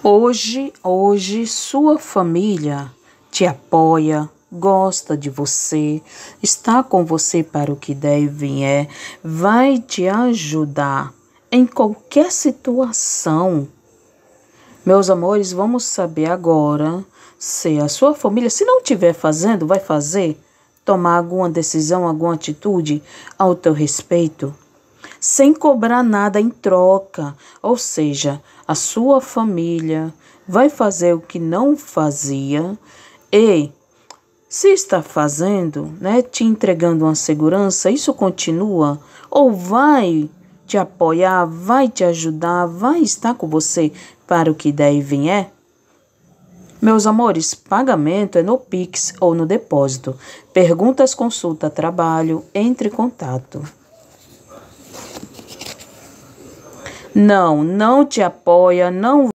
Hoje, hoje, sua família te apoia, gosta de você, está com você para o que der e vier, vai te ajudar em qualquer situação. Meus amores, vamos saber agora se a sua família, se não estiver fazendo, vai fazer, tomar alguma decisão, alguma atitude ao teu respeito sem cobrar nada em troca, ou seja, a sua família vai fazer o que não fazia e se está fazendo, né, te entregando uma segurança, isso continua ou vai te apoiar, vai te ajudar, vai estar com você para o que der e vier? É? Meus amores, pagamento é no Pix ou no depósito. Perguntas, consulta, trabalho, entre em contato. Não, não te apoia, não